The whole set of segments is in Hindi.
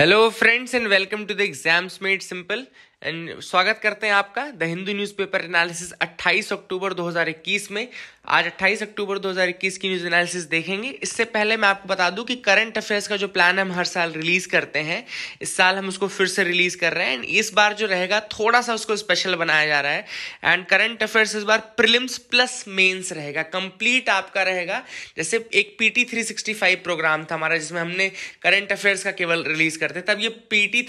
Hello friends and welcome to the Exams Made Simple. स्वागत करते हैं आपका द हिंदू न्यूज़पेपर एनालिसिस 28 अक्टूबर 2021 में आज 28 अक्टूबर 2021 की न्यूज़ एनालिसिस देखेंगे इससे पहले मैं आपको बता दूं कि करंट अफेयर्स का जो प्लान हम हर साल रिलीज़ करते हैं इस साल हम उसको फिर से रिलीज़ कर रहे हैं एंड इस बार जो रहेगा थोड़ा सा उसको स्पेशल बनाया जा रहा है एंड करंट अफेयर्स इस बार प्रिलिम्स प्लस मेन्स रहेगा कंप्लीट आपका रहेगा जैसे एक पी टी प्रोग्राम था हमारा जिसमें हमने करंट अफेयर्स का केवल रिलीज़ करते तब ये P T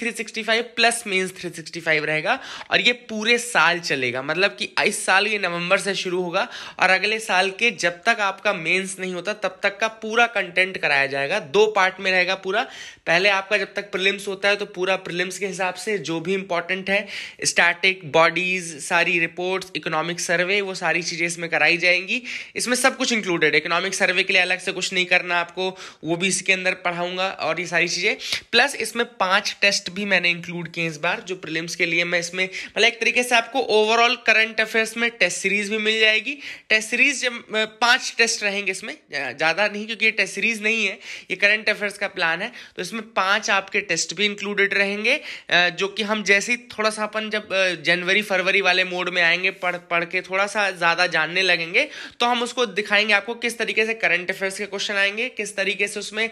plus mains three live रहेगा और ये पूरे साल चलेगा मतलब कि इस साल ये नवंबर से शुरू होगा और अगले साल के जब तक आपका मेंस नहीं होता तब तक का पूरा कंटेंट कराया जाएगा दो पार्ट में रहेगा पूरा पहले आपका जब तक प्रिलिम्स होता है तो पूरा प्रिलिम्स के हिसाब से जो भी इंपॉर्टेंट है स्टैटिक बॉडीज सारी रिपोर्ट्स इकोनॉमिक सर्वे वो सारी चीज़ें इसमें कराई जाएंगी इसमें सब कुछ इंक्लूडेड इकोनॉमिक सर्वे के लिए अलग से कुछ नहीं करना आपको वो भी इसके अंदर पढ़ाऊंगा और ये सारी चीज़ें प्लस इसमें पांच टेस्ट भी मैंने इंक्लूड किए इस बार जो प्रिलिम्स के लिए मैं इसमें मतलब एक तरीके से आपको ओवरऑल करंट अफेयर्स में टेस्ट सीरीज भी मिल जाएगी टेस्ट सीरीज जब पांच टेस्ट रहेंगे इसमें ज़्यादा नहीं क्योंकि ये टेस्ट सीरीज नहीं है ये करंट अफेयर्स का प्लान है तो इसमें पांच आपके टेस्ट भी इंक्लूडेड रहेंगे जो कि हम जैसे ही थोड़ा सा अपन जब जनवरी फरवरी वाले मोड में आएंगे पढ़ पढ़ के थोड़ा सा ज़्यादा जानने लगेंगे तो हम उसको दिखाएंगे आपको किस तरीके से करंट अफेयर्स के क्वेश्चन आएंगे किस तरीके से उसमें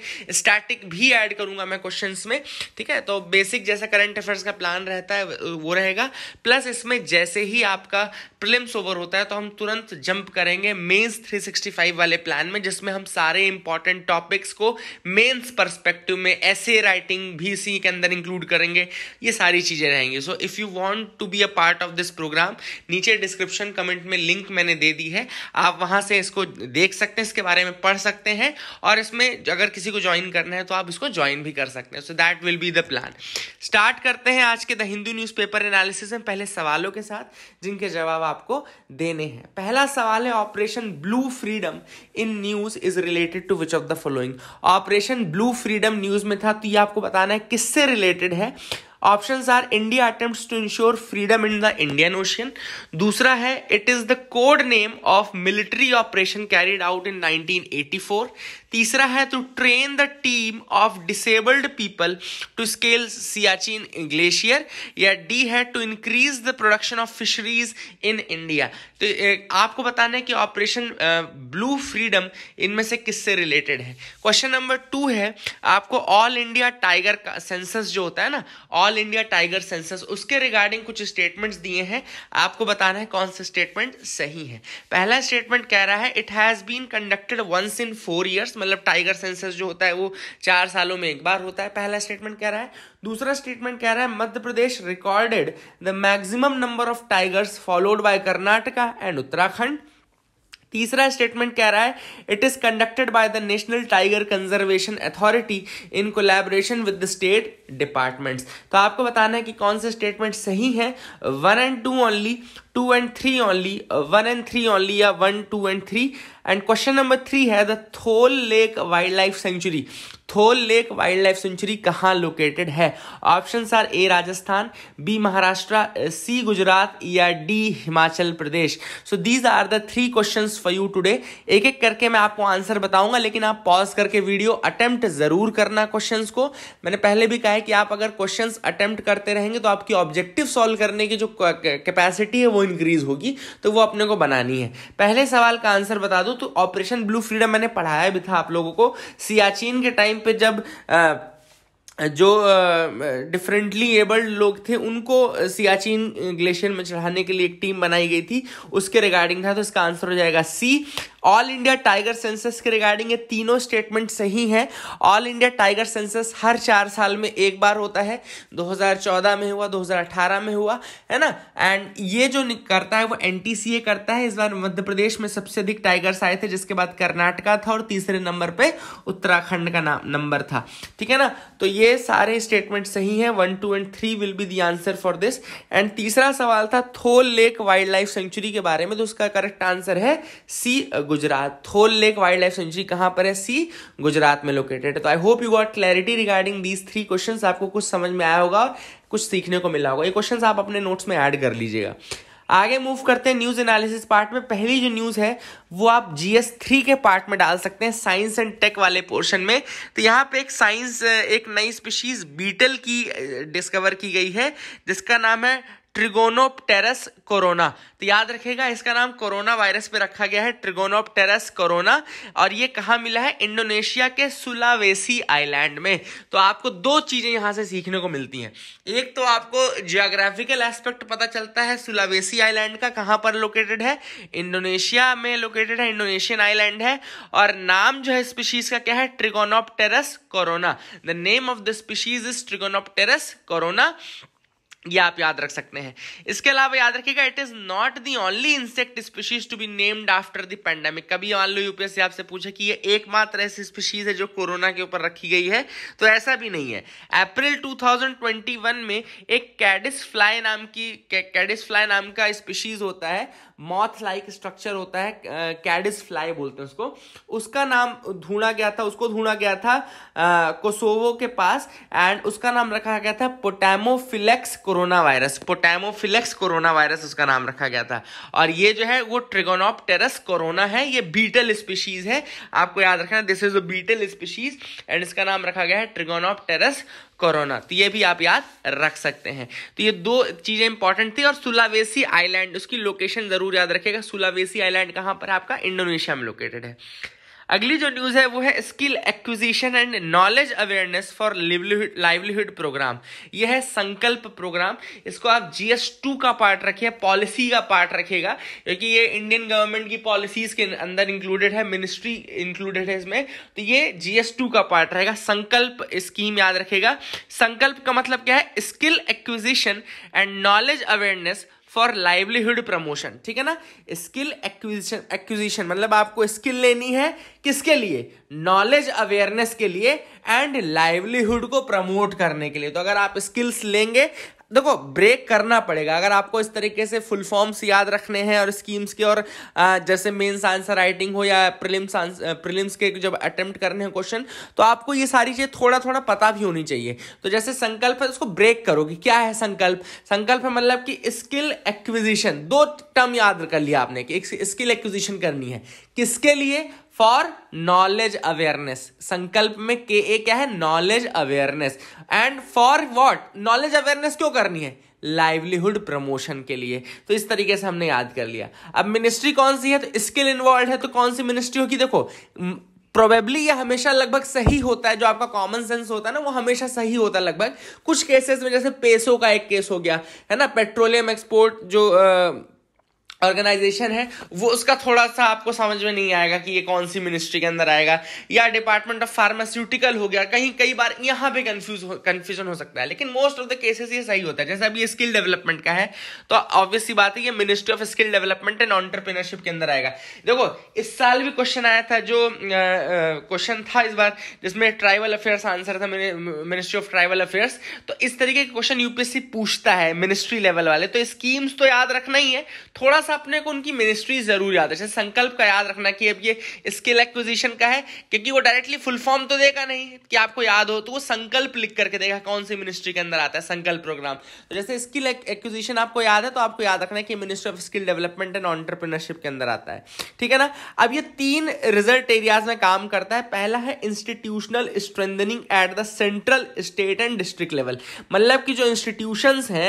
स्टैटिक भी ऐड करूंगा मैं क्वेश्चन में ठीक है तो बेसिक जैसा करंट अफेयर्स का प्लान रहता है वो रहेगा प्लस इसमें जैसे ही आपका प्रिलिम्स ओवर होता है तो हम तुरंत जंप करेंगे मेंस 365 वाले प्लान में जिसमें हम सारे इंपॉर्टेंट टॉपिक्स को मेंस पर्सपेक्टिव में ऐसे राइटिंग भी इसी के अंदर इंक्लूड करेंगे ये सारी चीज़ें रहेंगी so if you want to be a part of this programme नीचे डिस्क्रिप्शन कमेंट में लिंक मैंने दे दी है आप वहां से इसको देख सकते हैं इसके बारे में पढ़ सकते हैं और इसमें अगर किसी को ज्वाइन करना है तो आप इसको ज्वाइन भी कर सकते हैं so that will be the plan start करते हैं आज के the Hindu newspaper analysis में पहले सवालों के साथ जिनके जवाब आपको देने हैं पहला सवाल है operation blue freedom in news is related to which of the following operation blue freedom news में था तो ये आपको बताना है किससे रिलेटेड है option are India attempt to ensure freedom in the Indian ocean दूसरा है it is the code name of military operation carried out in 1984 तीसरा है to train the team of disabled people to scale Siachen glacier या डी है to increase the production of fisheries in India तो आपको बताना है कि ऑपरेशन ब्लू फ्रीडम इनमें से किससे रिलेटेड है क्वेश्चन नंबर टू है आपको ऑल इंडिया टाइगर का सेंसस जो होता है ना ऑल इंडिया टाइगर सेंसस उसके रिगार्डिंग कुछ स्टेटमेंट दिए हैं आपको बताना है कौन सा स्टेटमेंट सही है पहला स्टेटमेंट कह रहा है it has been conducted once in four years मतलब टाइगर सेंसस जो होता है वो चार सालों में एक बार होता है पहला स्टेटमेंट कह रहा है दूसरा स्टेटमेंट कह रहा है Madhya Pradesh recorded the maximum number of tigers followed by Karnataka and Uttarakhand तीसरा स्टेटमेंट कह रहा है it is conducted by the national tiger conservation authority in collaboration with the state departments तो आपको बताना है कि कौन से स्टेटमेंट सही हैं one and two only two and three only one and three only या one two and three and question number three है the Thol lake wild life sanctuary Thol lake wild life sanctuary कहाँ लोकेटेड है option are A Rajasthan B Maharashtra C Gujarat या D Himachal Pradesh so these are the three questions for you today एक एक करके मैं आपको आंसर बताऊंगा लेकिन आप पॉज करके वीडियो अटेम्प्ट जरूर करना क्वेश्चन को मैंने पहले भी कहा है कि आप अगर क्वेश्चन अटेम्प्ट करते रहेंगे तो आपकी ऑब्जेक्टिव सॉल्व करने की जो कैपेसिटी है वो इंक्रीज होगी तो वो अपने को बनानी है पहले सवाल का आंसर बता दो तो ऑपरेशन ब्लू फ्रीडम मैंने पढ़ाया भी था आप लोगों को सियाचिन के टाइम टाइम पे जब आ, जो डिफरेंटली एबल्ड लोग थे उनको सियाचिन ग्लेशियर में चढ़ाने के लिए एक टीम बनाई गई थी उसके रिगार्डिंग था तो इसका आंसर हो जाएगा C all India tiger census के रिगार्डिंग ये तीनों स्टेटमेंट सही हैं ऑल इंडिया टाइगर सेंसस हर चार साल में एक बार होता है 2014 में हुआ 2018 में हुआ है ना एंड ये जो करता है वो एन करता है इस बार मध्य प्रदेश में सबसे अधिक टाइगर्स आए थे जिसके बाद कर्नाटका था और तीसरे नंबर पर उत्तराखंड का नाम नंबर था ठीक है ना तो ये सारे स्टेटमेंट सही हैं one two and three will be the answer for this and तीसरा सवाल था थोल लेक वाइल्ड लाइफ सेंचुरी के बारे में तो उसका करेक्ट आंसर है C Gujarat Thol lake wild life सेंचुरी कहां पर है सी गुजरात में लोकेटेड है तो I hope you got clarity regarding these three questions आपको कुछ समझ में आया होगा कुछ सीखने को मिला होगा ये क्वेश्चन आप अपने नोट्स में ऐड कर लीजिएगा आगे मूव करते हैं न्यूज एनालिसिस पार्ट में पहली जो न्यूज है वो आप जीएस थ्री के पार्ट में डाल सकते हैं साइंस एंड टेक वाले पोर्शन में तो यहाँ पे एक साइंस एक नई स्पीशीज बीटल की डिस्कवर की गई है जिसका नाम है टेरस कोरोना तो याद रखेगा इसका नाम कोरोना वायरस पे रखा गया है टेरस कोरोना और ये कहाँ मिला है इंडोनेशिया के सुलावेसी आइलैंड में तो आपको दो चीजें यहाँ से सीखने को मिलती हैं एक तो आपको जियोग्राफिकल एस्पेक्ट पता चलता है सुलावेसी आइलैंड का कहाँ पर लोकेटेड है इंडोनेशिया में लोकेटेड है इंडोनेशियन आईलैंड है और नाम जो है स्पीशीज का क्या है terus corona the name of the species is terus corona ये आप याद रख सकते हैं इसके अलावा याद रखिएगा it is not the only insect species to be named after the pandemic कभी मान लो यूपीएससी आपसे पूछे कि ये एकमात्र ऐसी स्पीशीज है जो कोरोना के ऊपर रखी गई है तो ऐसा भी नहीं है अप्रैल 2021 में एक कैडिस फ्लाई नाम की कैडिस फ्लाई नाम का स्पीशीज होता है मॉथ लाइक स्ट्रक्चर होता है कैडिस फ्लाई बोलते हैं उसको उसका नाम ढूंढा गया था उसको ढूंढा गया था कोसोवो के पास एंड उसका नाम रखा गया था potamophilax coronavirus potamophilax coronavirus उसका नाम रखा गया था और ये जो है वो ट्रिगोनॉप टेरस कोरोना है ये बीटल स्पीशीज है आपको याद रखना this is a beetle species and इसका नाम रखा गया है ट्रिगोनॉप टेरस कोरोना तो ये भी आप याद रख सकते हैं तो ये दो चीज़ें इंपॉर्टेंट थी और सुलावेसी आइलैंड उसकी लोकेशन ज़रूर याद रखेगा सुलावेसी आइलैंड कहाँ पर आपका इंडोनेशिया में लोकेटेड है अगली जो न्यूज है वो है skill acquisition and knowledge awareness for livelihood livelihood programme ये है संकल्प प्रोग्राम इसको आप जीएस टू का पार्ट रखिए पॉलिसी का पार्ट रखेगा क्योंकि ये इंडियन गवर्नमेंट की पॉलिसीज के अंदर इंक्लूडेड है मिनिस्ट्री इंक्लूडेड है इसमें तो ये जीएस टू का पार्ट रहेगा संकल्प स्कीम याद रखेगा संकल्प का मतलब क्या है skill acquisition and knowledge awareness for livelihood promotion ठीक है ना स्किल एक्विजिशन एक्विजिशन मतलब आपको स्किल लेनी है किसके लिए नॉलेज अवेयरनेस के लिए एंड लाइवलीहुड को प्रमोट करने के लिए तो अगर आप स्किल्स लेंगे देखो ब्रेक करना पड़ेगा अगर आपको इस तरीके से फुल फॉर्म्स याद रखने हैं और स्कीम्स के और जैसे मेन्स आंसर राइटिंग हो या प्रिलिम्स प्रिलिम्स के जब अटेम्प्ट करने हैं क्वेश्चन तो आपको ये सारी चीज़ थोड़ा थोड़ा पता भी होनी चाहिए तो जैसे संकल्प है उसको ब्रेक करोगे क्या है संकल्प संकल्प है मतलब कि स्किल एक्विजिशन दो टर्म याद कर लिया आपने कि स्किल एक्विजिशन करनी है किसके लिए फॉर नॉलेज अवेयरनेस संकल्प में के ए क्या है knowledge awareness and for what knowledge awareness क्यों करनी है लाइवलीहुड प्रमोशन के लिए तो इस तरीके से हमने याद कर लिया अब मिनिस्ट्री कौन सी है तो स्किल इन्वॉल्व है तो कौन सी मिनिस्ट्री होगी देखो प्रोबेबली ये हमेशा लगभग सही होता है जो आपका कॉमन सेंस होता है ना वो हमेशा सही होता है लगभग कुछ केसेस में जैसे पेसों का एक केस हो गया है ना पेट्रोलियम एक्सपोर्ट जो आ, ऑर्गेनाइजेशन है वो उसका थोड़ा सा आपको समझ में नहीं आएगा कि ये कौन सी मिनिस्ट्री के अंदर आएगा या डिपार्टमेंट ऑफ फार्मास्यूटिकल हो गया कहीं कई बार यहाँ पे कंफ्यूज कंफ्यूजन हो सकता है लेकिन मोस्ट ऑफ द केसेस ये सही होता है जैसे अभी स्किल डेवलपमेंट का है तो ऑब्वियस सी बात है ये ministry of skill development and entrepreneurship के अंदर आएगा देखो इस साल भी क्वेश्चन आया था जो क्वेश्चन था इस बार जिसमें ट्राइबल अफेयर्स आंसर था मिनिस्ट्री ऑफ ट्राइबल अफेयर्स तो इस तरीके के क्वेश्चन यूपीएससी पूछता है मिनिस्ट्री लेवल वाले तो स्कीम्स तो याद रखना ही है थोड़ा सा अपने को उनकी मिनिस्ट्री जरूर याद है संकल्प का याद रखना कि अब ये स्किल एक्विजिशन का है क्योंकि वो डायरेक्टली फुल फॉर्म तो देगा नहीं कि आपको याद हो तो वो संकल्प लिख करके देगा कौन सी मिनिस्ट्री के अंदर आता है संकल्प प्रोग्राम तो जैसे स्किल एक्विजिशन आपको याद है तो आपको याद रखना है कि ministry of skill development and entrepreneurship के अंदर आता है ठीक है ना अब ये तीन रिजल्ट एरियाज में काम करता है पहला है institutional strengthening at the central state and district level मतलब कि जो इंस्टीट्यूशन है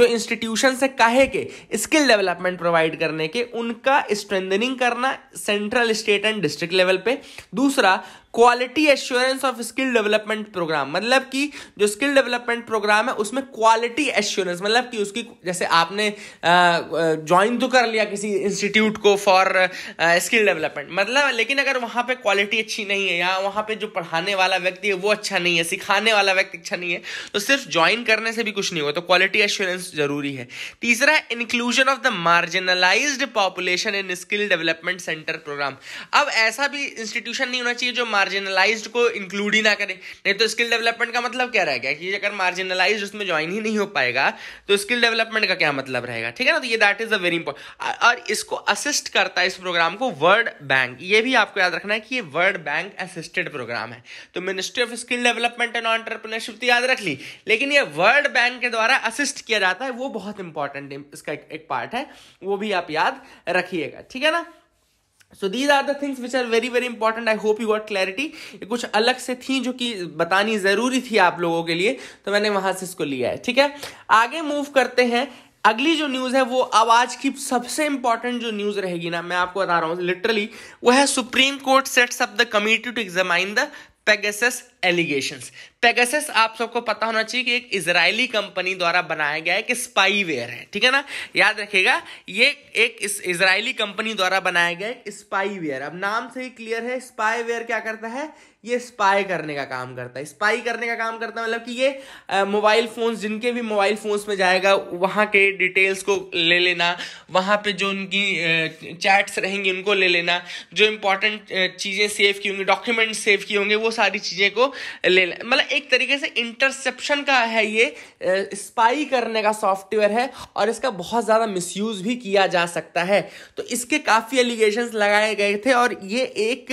जो इंस्टीट्यूशन है कहे के स्किल डेवलपमेंट प्रोवाइड प्रोवाइड करने के उनका स्ट्रेंथनिंग करना central state and district level पे दूसरा quality assurance of skill development programme मतलब कि जो स्किल डेवलपमेंट प्रोग्राम है उसमें क्वालिटी एश्योरेंस मतलब कि उसकी जैसे आपने ज्वाइन तो कर लिया किसी इंस्टीट्यूट को फॉर स्किल डेवलपमेंट मतलब लेकिन अगर वहाँ पे क्वालिटी अच्छी नहीं है या वहाँ पे जो पढ़ाने वाला व्यक्ति है वो अच्छा नहीं है सिखाने वाला व्यक्ति अच्छा नहीं है तो सिर्फ ज्वाइन करने से भी कुछ नहीं होगा तो क्वालिटी एश्योरेंस जरूरी है तीसरा inclusion of the marginalised population in skill development centre programme अब ऐसा भी इंस्टीट्यूशन नहीं होना चाहिए जो मार्जिनलाइज्ड को इंक्लूड ही ना करें नहीं तो स्किल डेवलपमेंट का मतलब क्या रहेगा कि अगर मार्जिनलाइज उसमें ज्वाइन ही नहीं हो पाएगा तो स्किल डेवलपमेंट का क्या मतलब रहेगा ठीक है ना तो ये that is a very important और इसको असिस्ट करता है इस प्रोग्राम को वर्ड बैंक ये भी आपको याद रखना है कि ये वर्ड बैंक असिस्टेड प्रोग्राम है तो ministry of skill development and entrepreneurship तो याद रख ली लेकिन ये वर्ल्ड बैंक के द्वारा असिस्ट किया जाता है वो बहुत इंपॉर्टेंट इसका एक पार्ट है वो भी आप याद रखिएगा ठीक है ना so these are the things which are very very important I hope you got clarity कुछ अलग से थी जो कि बतानी जरूरी थी आप लोगों के लिए तो मैंने वहां से इसको लिया है ठीक है आगे मूव करते हैं अगली जो न्यूज़ है वो अब आज की सबसे इंपॉर्टेंट जो न्यूज़ रहेगी ना मैं आपको बता रहा हूँ लिटरली वो है supreme court sets up the committee to examine the Pegasus allegations Pegasus आप सबको पता होना चाहिए कि एक इजरायली कंपनी द्वारा बनाया गया एक स्पाईवेयर है ठीक है ना याद रखेगा ये एक इस इजरायली कंपनी द्वारा बनाया गया एक स्पाईवेयर अब नाम से ही क्लियर है स्पाईवेयर क्या करता है ये स्पाई करने का काम करता है स्पाई करने का काम करता है मतलब कि ये मोबाइल फ़ोन्स जिनके भी मोबाइल फ़ोन्स में जाएगा वहाँ के डिटेल्स को ले लेना वहाँ पे जो उनकी चैट्स रहेंगी उनको ले लेना जो इम्पोर्टेंट चीज़ें सेव की होंगी डॉक्यूमेंट सेव की होंगे वो सारी चीज़ें को ले लें मतलब एक तरीके से इंटरसेप्शन का है ये स्पाई करने का सॉफ्टवेयर है और इसका बहुत ज़्यादा मिसयूज़ भी किया जा सकता है तो इसके काफ़ी एलिगेशन लगाए गए थे और ये एक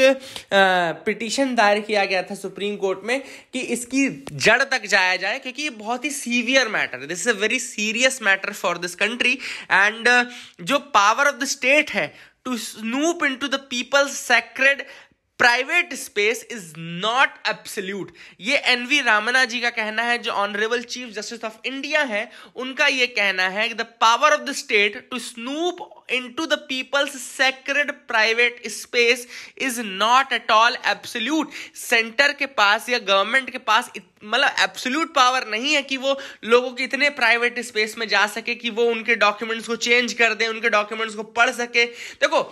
पिटिशन दायर इंक्वायर किया गया था सुप्रीम कोर्ट में कि इसकी जड़ तक जाया जाए क्योंकि ये बहुत ही सीवियर मैटर है this is a very serious matter for this country and जो पावर ऑफ द स्टेट है to snoop into the people's sacred private space is not absolute ये एन वी रामना जी का कहना है जो honourable chief justice of India है उनका ये कहना है the power of the state to snoop to the people's sacred private space is not at all absolute centre के पास या गवर्नमेंट के पास मतलब एब्सोल्यूट पावर नहीं है कि वो लोगों के इतने प्राइवेट स्पेस में जा सके कि वो उनके डॉक्यूमेंट्स को चेंज कर दें उनके डॉक्यूमेंट्स को पढ़ सके देखो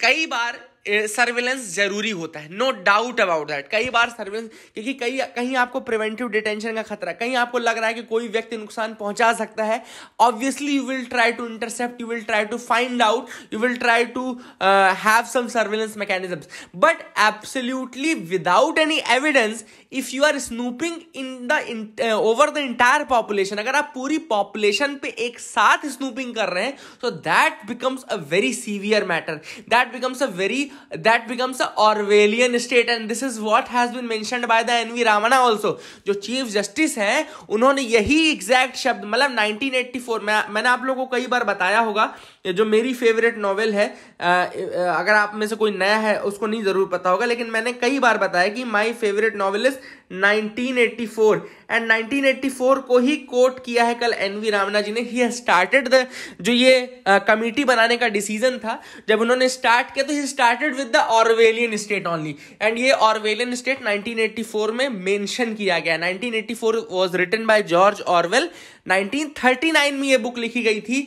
कई बार सर्विलेंस जरूरी होता है नो डाउट अबाउट दैट कई बार सर्विलेंस क्योंकि कई कहीं आपको प्रिवेंटिव डिटेंशन का खतरा कहीं आपको लग रहा है कि कोई व्यक्ति नुकसान पहुंचा सकता है obviously you will try to intercept you will try to find out you will try to have some surveillance mechanism but absolutely without any evidence if you are snooping in the over the entire population अगर आप पूरी पॉपुलेशन पे एक साथ स्नूपिंग कर रहे हैं तो that becomes a very severe matter that becomes a very that becomes Orwellian state and this is what has been mention by the N V Ramana also जो चीफ जस्टिस है उन्होंने यही एग्जैक्ट शब्द मतलब नाइनटीन एट्टी फोर में मैंने आप लोगों को कई बार बताया होगा जो मेरी फेवरेट नॉवेल है अगर आप में से कोई नया है उसको नहीं ज़रूर पता होगा लेकिन मैंने कई बार बताया कि my favourite novel is 1984 and 1984 को ही कोट किया है कल एन वी रामना जी ने ही स्टार्टेड द जो ये कमेटी बनाने का डिसीजन था जब उन्होंने स्टार्ट किया तो he started with the Orwellian state only and ये ऑरवेलियन स्टेट 1984 में मेंशन किया गया 1984 was written by George Orwell 1939 में ये बुक लिखी गई थी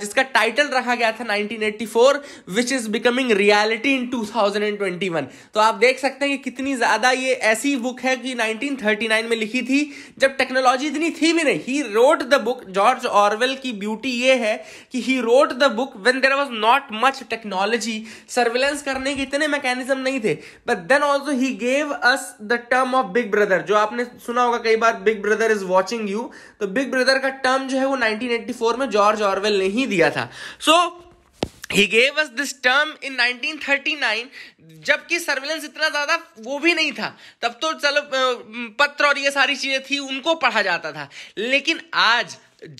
जिसका टाइटल रखा गया था 1984 which is becoming reality in 2021 तो आप देख सकते हैं कि कितनी ज्यादा ये ऐसी बुक है कि 1939 में लिखी थी जब टेक्नोलॉजी इतनी थी भी नहीं he wrote the book George Orwell की ब्यूटी ये है कि he wrote the book when there was not much technology surveillance करने के इतने मैकेनिज्म नहीं थे but then also he gave us the term of big brother जो आपने सुना होगा कई बार big brother is watching you तो बिग ब्रदर मदर का टर्म जो है वो 1984 में जॉर्ज ऑरवेल ने ही दिया था so he gave us this term in 1939 जबकि सर्विलेंस इतना ज़्यादा वो भी नहीं था तब तो चलो पत्र और ये सारी चीज़ें थी उनको पढ़ा जाता था लेकिन आज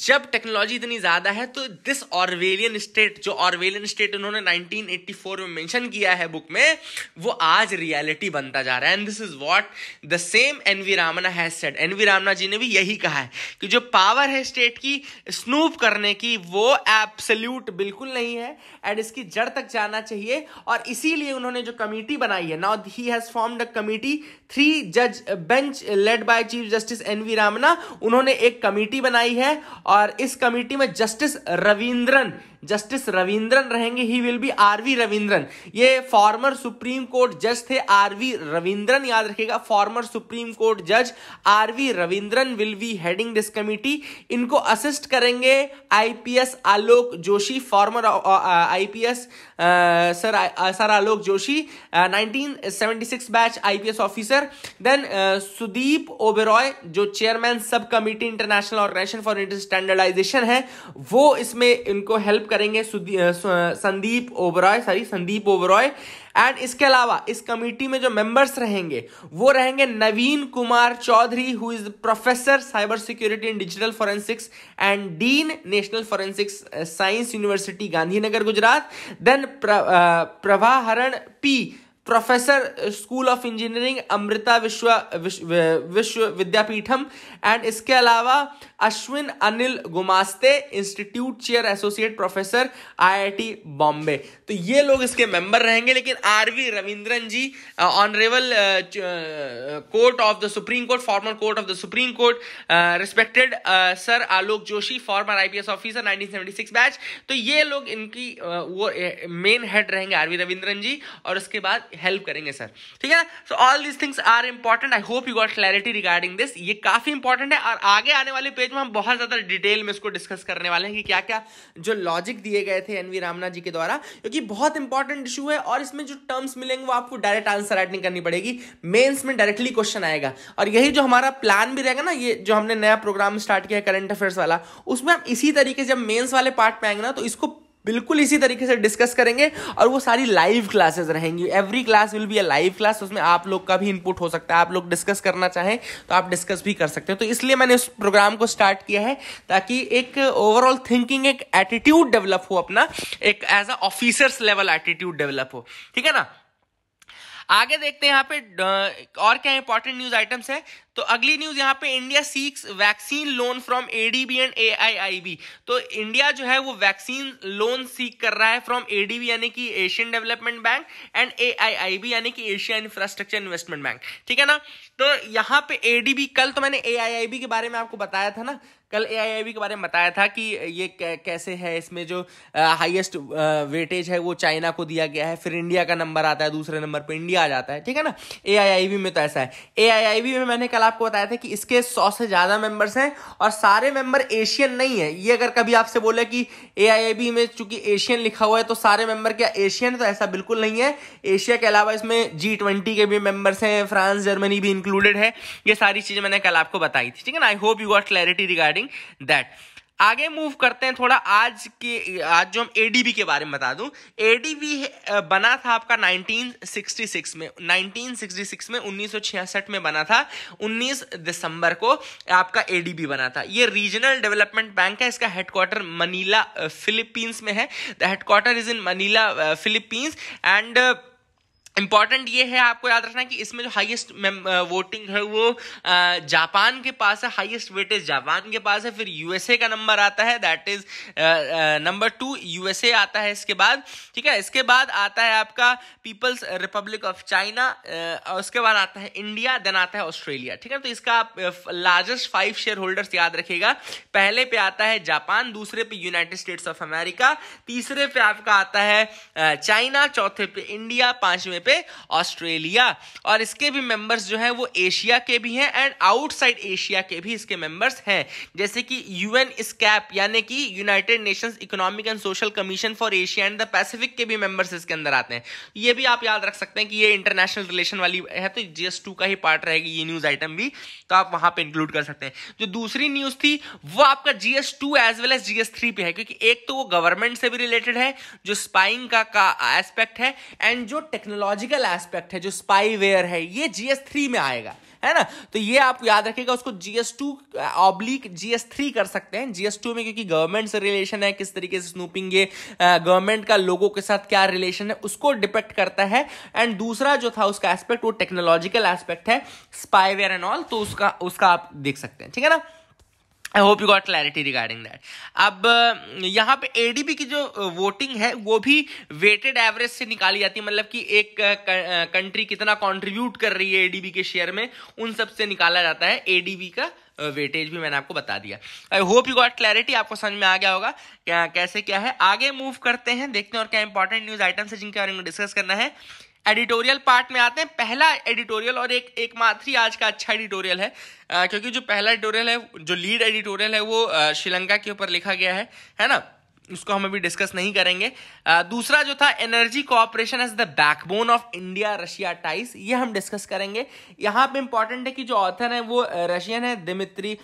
जब टेक्नोलॉजी इतनी ज़्यादा है तो दिस ऑरवेलियन स्टेट जो ऑरवेलियन स्टेट उन्होंने 1984 में मेंशन किया है बुक में वो आज रियलिटी बनता जा रहा है and this is what the same N V Ramana has said N V Ramana ji ने भी यही कहा है कि जो पावर है स्टेट की स्नूप करने की वो एब्सल्यूट बिल्कुल नहीं है एंड इसकी जड़ तक जाना चाहिए और इसीलिए उन्होंने जो कमेटी बनाई है now he has formed a committee three जज bench led by chief justice N V Ramana उन्होंने एक कमेटी बनाई है और इस कमेटी में जस्टिस रविंद्रन जस्टिस रविंद्रन रहेंगे he will be R V Ravindran ये फॉर्मर सुप्रीम कोर्ट जज थे आर वी रविंद्रन याद रखेगा फॉर्मर सुप्रीम कोर्ट जज R V Ravindran will be heading this committee इनको असिस्ट करेंगे IPS Alok Joshi former IPS sir sir Alok Joshi nineteen seventy six batch IPS officer then Sudeep Oberoi जो chairman subcommittee international organisation for standardisation है वो इसमें इनको हेल्प करेंगे uh, uh, Sandeep Oberoi sorry Sandeep Oberoi and इसके अलावा इस कमेटी में जो मेंबर्स रहेंगे वो रहेंगे Naveen Kumar Chaudhary who is professor cyber security in digital forensics and dean national forensics science university Gandhinagar Gujarat then प्र, Prabaharan P professor school of engineering Amrita Vishwa Vishwa Vidyapeetham and इसके अलावा Ashwin Anil Gumaste institute chair associate professor IIT Bombay तो ये लोग इसके मेंबर रहेंगे लेकिन R V Ravindran ji honourable court of the supreme court former court of the supreme court respected sir Alok Joshi former IPS officer 1976 batch तो ये लोग इनकी uh, वो मेन uh, हेड रहेंगे आरवी रविंद्रन जी और उसके बाद हेल्प करेंगे सर ठीक है so all these things are important I hope you got clarity regarding this ये काफी इंपॉर्टेंट है और आगे आने वाले पेज में तो हम बहुत ज़्यादा डिटेल में इसको डिस्कस करने वाले हैं कि क्या क्या जो लॉजिक दिए गए थे एन वी रामना जी के द्वारा क्योंकि बहुत इंपॉर्टेंट इशू है और इसमें जो टर्म्स मिलेंगे वो आपको डायरेक्ट आंसर ऐड नहीं करनी पड़ेगी मेन्स में डायरेक्टली क्वेश्चन आएगा और यही जो हमारा प्लान भी रहेगा ना ये जो हमने नया प्रोग्राम स्टार्ट किया करंट अफेयर्स वाला उसमें हम इसी तरीके से जब मेन्स वाले पार्ट में आएंगे ना तो इसको बिल्कुल इसी तरीके से डिस्कस करेंगे और वो सारी लाइव क्लासेस रहेंगी every class will be a live class उसमें आप लोग का भी इनपुट हो सकता है आप लोग डिस्कस करना चाहें तो आप डिस्कस भी कर सकते हैं तो इसलिए मैंने उस प्रोग्राम को स्टार्ट किया है ताकि एक ओवरऑल थिंकिंग एक एटीट्यूड डेवलप हो अपना एक as a officers level attitude develop हो ठीक है ना आगे देखते हैं यहाँ पे और क्या इंपॉर्टेंट न्यूज आइटम्स है तो अगली न्यूज यहाँ पे India seeks vaccine loan from ADB and AIIB तो इंडिया जो है वो वैक्सीन लोन सीख कर रहा है फ्रॉम एडीबी यानी कि Asian Development Bank and AIIB यानी कि एशिया इंफ्रास्ट्रक्चर इन्वेस्टमेंट बैंक ठीक है ना तो यहाँ पे एडीबी कल तो मैंने एआईआईबी के बारे में आपको बताया था ना कल ए के बारे में बताया था कि ये कैसे है इसमें जो हाईएस्ट वेटेज है वो चाइना को दिया गया है फिर इंडिया का नंबर आता है दूसरे नंबर पर इंडिया आ जाता है ठीक है ना ए में तो ऐसा है ए में मैंने कल आपको बताया था कि इसके सौ से ज़्यादा मेंबर्स हैं और सारे मेंबर एशियन नहीं है ये अगर कभी आपसे बोले कि ए में चूंकि एशियन लिखा हुआ है तो सारे मेंबर क्या एशियन तो ऐसा बिल्कुल नहीं है एशिया के अलावा इसमें जी ट्वेंटी के भी मेंबर्स हैं फ्रांस जर्मनी भी इंक्लूडेड है ये सारी चीज़ें मैंने कल आपको बताई थी ठीक है ना I hope you got clarity regarding regarding that आगे मूव करते हैं थोड़ा आज के आज जो हम एडीबी के बारे में बता दूं एडीबी बना था आपका 1966 में 1966 में 1966 में बना था 19 दिसंबर को आपका एडीबी बना था ये रीजनल डेवलपमेंट बैंक है इसका हेडक्वार्टर मनीला फिलीपींस में है the headquarter is in Manila Philippines and important ये है आपको याद रखना कि इसमें जो हाईएस्ट वोटिंग uh, है वो uh, जापान के पास है हाईएस्ट वेटेज जापान के पास है फिर यूएसए का नंबर आता है that is number two USA आता है इसके बाद ठीक है इसके बाद आता है आपका पीपल्स रिपब्लिक ऑफ चाइना और उसके बाद आता है इंडिया देन आता है ऑस्ट्रेलिया ठीक है तो इसका आप लार्जेस्ट फाइव शेयर होल्डर्स याद रखेगा पहले पे आता है जापान दूसरे पे यूनाइटेड स्टेट्स ऑफ अमेरिका तीसरे पे आपका आता है चाइना uh, चौथे पे इंडिया पांचवें पे ऑस्ट्रेलिया और इसके भी मेंबर्स जो हैं वो एशिया के भी हैं एंड आउटसाइड एशिया के भी इसके मेंबर्स हैं जैसे कि यूएन स्कैप यानी कि United Nations Economic and Social Commission for Asia and the Pacific के भी मेंबर्स इसके अंदर आते हैं ये भी आप याद रख सकते हैं कि ये इंटरनेशनल रिलेशन वाली है तो जीएस का ही पार्ट रहेगी ये न्यूज आइटम भी तो आप वहां पर इंक्लूड कर सकते हैं जो दूसरी न्यूज थी वो आपका GS two as well as GS three पे है क्योंकि एक तो वो गवर्नमेंट से भी रिलेटेड है जो स्पाइंग का एस्पेक्ट है एंड जो टेक्नोलॉजी टेक्नोलॉजिकल एस्पेक्ट है जो स्पाईवेयर है ये जीएस थ्री में आएगा है ना तो ये आप याद रखिएगा उसको GS two oblique GS three कर सकते हैं जीएस टू में क्योंकि गवर्नमेंट से रिलेशन है किस तरीके से स्नूपिंग ये गवर्नमेंट का लोगों के साथ क्या रिलेशन है उसको डिपेक्ट करता है एंड दूसरा जो था उसका एस्पेक्ट वो टेक्नोलॉजिकल एस्पेक्ट है स्पाईवेयर एंड ऑल तो उसका उसका आप देख सकते हैं ठीक है ना I hope you got clarity regarding that अब यहाँ पे एडीबी की जो वोटिंग है वो भी वेटेड एवरेज से निकाली जाती है मतलब कि एक कंट्री कितना कंट्रीब्यूट कर रही है एडीबी के शेयर में उन सब से निकाला जाता है एडीबी का वेटेज भी मैंने आपको बता दिया I hope you got clarity आपको समझ में आ गया होगा क्या कैसे क्या है आगे मूव करते हैं देखते हैं और क्या इंपॉर्टेंट न्यूज आइटम्स है जिनके बारे में डिस्कस करना है एडिटोरियल पार्ट में आते हैं पहला एडिटोरियल और एक एकमात्र ही आज का अच्छा एडिटोरियल है आ, क्योंकि जो पहला एडिटोरियल है जो लीड एडिटोरियल है वो श्रीलंका के ऊपर लिखा गया है है ना उसको हम अभी डिस्कस नहीं करेंगे दूसरा जो था energy cooperation as the backbone of India Russia ties ये हम डिस्कस करेंगे यहाँ पे इंपॉर्टेंट है कि जो ऑथर है वो रशियन है दिमित्री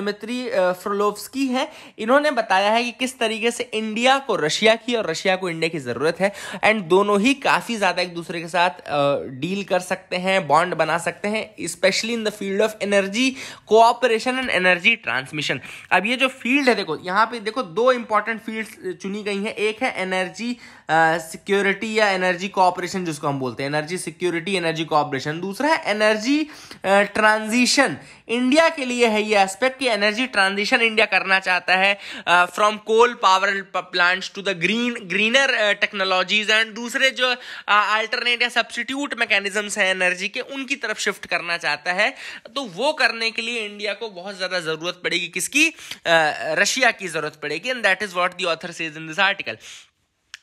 दिमित्री फ्रोलोवस्की है इन्होंने बताया है कि किस तरीके से इंडिया को रशिया की और रशिया को इंडिया की ज़रूरत है एंड दोनों ही काफ़ी ज़्यादा एक दूसरे के साथ डील कर सकते हैं बॉन्ड बना सकते हैं specially in the field of energy cooperation and energy transmission अब ये जो फील्ड है देखो यहाँ पे देखो दो इंपॉर्टेंट फील्ड फील्ड चुनी गई हैं एक है एनर्जी सिक्योरिटी या एनर्जी कॉपरेशन जिसको हम बोलते हैं एनर्जी सिक्योरिटी एनर्जी कॉपरेशन दूसरा है एनर्जी ट्रांजिशन इंडिया के लिए है ये एस्पेक्ट कि एनर्जी ट्रांजिशन इंडिया करना चाहता है from coal power plants to the green greener technologies and दूसरे जो अल्टरनेट या सब्सटीट्यूट मैकेनिज्म्स हैं एनर्जी के उनकी तरफ शिफ्ट करना चाहता है तो वो करने के लिए इंडिया को बहुत ज़्यादा ज़रूरत पड़ेगी किसकी रशिया की ज़रूरत पड़ेगी and that is what the author says in this article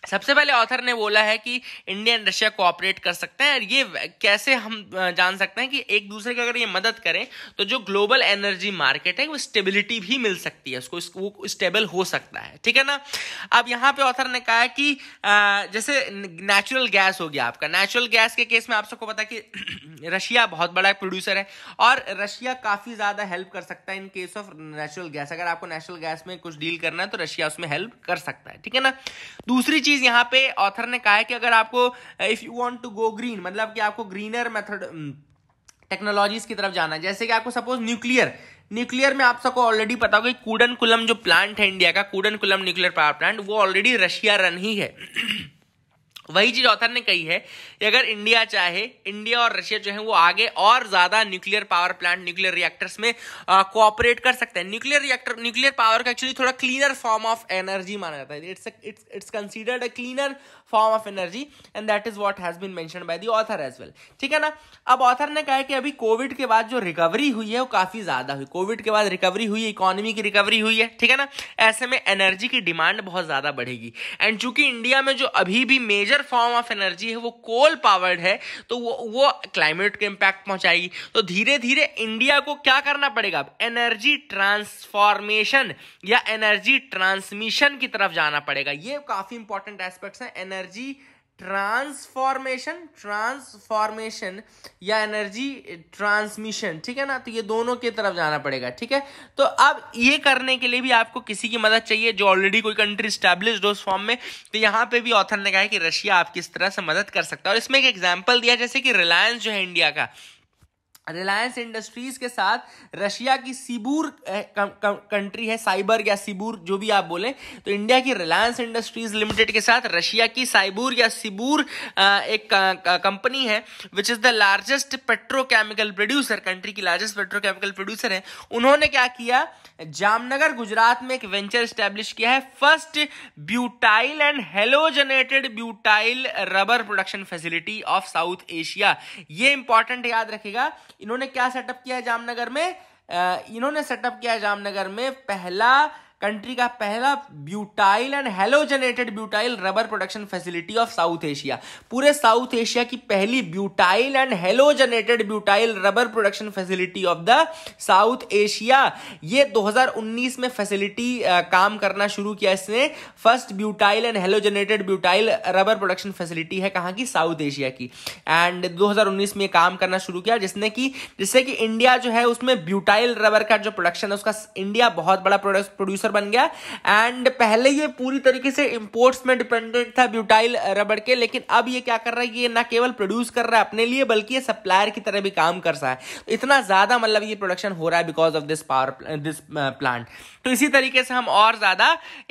सबसे पहले ऑथर ने बोला है कि इंडिया एंड रशिया कोऑपरेट कर सकते हैं और ये कैसे हम जान सकते हैं कि एक दूसरे की अगर ये मदद करें तो जो ग्लोबल एनर्जी मार्केट है वो स्टेबिलिटी भी मिल सकती है उसको वो स्टेबल हो सकता है ठीक है ना अब यहाँ पे ऑथर ने कहा कि जैसे नेचुरल गैस हो गया आपका नेचुरल गैस के केस में आप सबको पता कि रशिया बहुत बड़ा प्रोड्यूसर है और रशिया काफ़ी ज़्यादा हेल्प कर सकता है in case of natural gas अगर आपको नेचुरल गैस में कुछ डील करना है तो रशिया उसमें हेल्प कर सकता है ठीक है ना दूसरी चीज यहाँ पे ऑथर ने कहा है कि अगर आपको if you want to go green मतलब कि आपको ग्रीनर मेथड टेक्नोलॉजीज की तरफ जाना है जैसे कि आपको सपोज न्यूक्लियर न्यूक्लियर में आप सबको ऑलरेडी पता होगा कूडन कुलम जो प्लांट है इंडिया का Kudankulam nuclear power plant वो ऑलरेडी रशिया रन ही है वही चीज ऑथर ने कही है कि अगर इंडिया चाहे इंडिया और रशिया जो है वो आगे और ज्यादा nuclear power plant nuclear reactors में कोऑपरेट कर सकते हैं न्यूक्लियर रिएक्टर न्यूक्लियर पावर का एक्चुअली थोड़ा क्लीनर फॉर्म ऑफ एनर्जी माना जाता है it's it's it's considered a cleaner form of energy and that is what has been mentioned by the author as well ठीक है ना अब ऑथर ने कहा है कि अभी कोविड के बाद जो रिकवरी हुई है वो काफी ज्यादा हुई कोविड के बाद रिकवरी हुई इकोनॉमी की रिकवरी हुई है ठीक है ना ऐसे में एनर्जी की डिमांड बहुत ज्यादा बढ़ेगी एंड चूंकि इंडिया में जो अभी भी major major form of energy है वो कोल पावर्ड है तो वो वो क्लाइमेट को इम्पैक्ट पहुंचाएगी तो धीरे धीरे इंडिया को क्या करना पड़ेगा एनर्जी ट्रांसफॉर्मेशन या एनर्जी ट्रांसमिशन की तरफ जाना पड़ेगा ये काफी इंपॉर्टेंट एस्पेक्ट्स हैं एनर्जी ट्रांसफॉर्मेशन ट्रांसफॉर्मेशन या एनर्जी ट्रांसमिशन ठीक है ना तो ये दोनों के तरफ जाना पड़ेगा ठीक है तो अब ये करने के लिए भी आपको किसी की मदद चाहिए जो ऑलरेडी कोई कंट्री स्टैब्लिश हो उस फॉर्म में तो यहाँ पे भी ऑथर ने कहा है कि रशिया आपकी इस तरह से मदद कर सकता है और इसमें एक एग्जाम्पल दिया जैसे कि रिलायंस जो है इंडिया का रिलायंस इंडस्ट्रीज के साथ रशिया की सिबूर कंट्री है साइबर या सिबूर जो भी आप बोले तो इंडिया की रिलायंस इंडस्ट्रीज लिमिटेड के साथ रशिया की साइबूर या सिबूर एक कंपनी है which is the largest petrochemical producer country की लार्जेस्ट पेट्रोकेमिकल प्रोड्यूसर है उन्होंने क्या किया जामनगर गुजरात में एक वेंचर स्टैब्लिश किया है first butyl and halogenated butyl rubber production facility of South Asia ये इंपॉर्टेंट याद रखेगा इन्होंने क्या सेटअप किया है जामनगर में इन्होंने सेटअप किया है जामनगर में पहला कंट्री का पहला butyl and halogenated butyl rubber production facility of South Asia पूरे साउथ एशिया की पहली butyl and halogenated butyl rubber production facility of the South Asia ये 2019 में फैसिलिटी काम करना शुरू किया इसने first butyl and halogenated butyl rubber production facility है कहाँ की साउथ एशिया की एंड दो में काम करना शुरू किया जिसने की जिससे कि इंडिया जो है उसमें ब्यूटाइल रबर का जो प्रोडक्शन है उसका इंडिया बहुत बड़ा प्रोड्यूसर प्रोड्यूसर बन गया एंड पहले ये पूरी तरीके से इम्पोर्ट्स में डिपेंडेंट था ब्यूटाइल रबड़ के लेकिन अब ये क्या कर रहा है ये ना केवल प्रोड्यूस कर रहा है अपने लिए बल्कि ये सप्लायर की तरह भी काम कर रहा है तो इतना ज़्यादा मतलब ये प्रोडक्शन हो रहा है because of this power this plant तो इसी तरीके से हम और ज़्यादा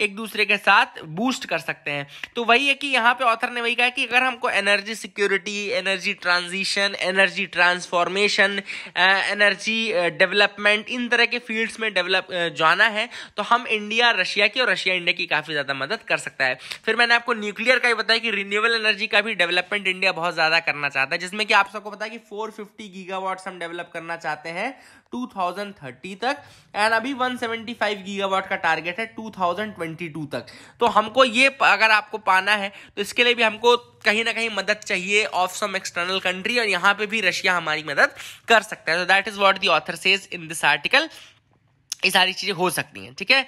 एक दूसरे के साथ बूस्ट कर सकते हैं तो वही है कि यहाँ पे ऑथर ने वही कहा कि अगर हमको energy security energy transition energy transformation energy development इन तरह के फील्ड्स में डेवलप जाना है तो हम इंडिया रशिया की और रशिया इंडिया की काफ़ी ज़्यादा मदद कर सकता है फिर मैंने आपको न्यूक्लियर का ही बताया कि रिन्यूएबल एनर्जी का भी डेवलपमेंट इंडिया बहुत ज़्यादा करना चाहता है जिसमें कि आप सबको बताया कि 450 गीगावाट्स हम डेवलप करना चाहते हैं 2030 तक एंड अभी 175 गीगावाट का टारगेट है 2022 तक तो हमको ये अगर आपको पाना है तो इसके लिए भी हमको कहीं ना कहीं मदद चाहिए ऑफ सम एक्सटर्नल कंट्री और यहां पे भी रशिया हमारी मदद कर सकता है तो that is what the author says in this article ये सारी चीज़ें हो सकती हैं ठीक है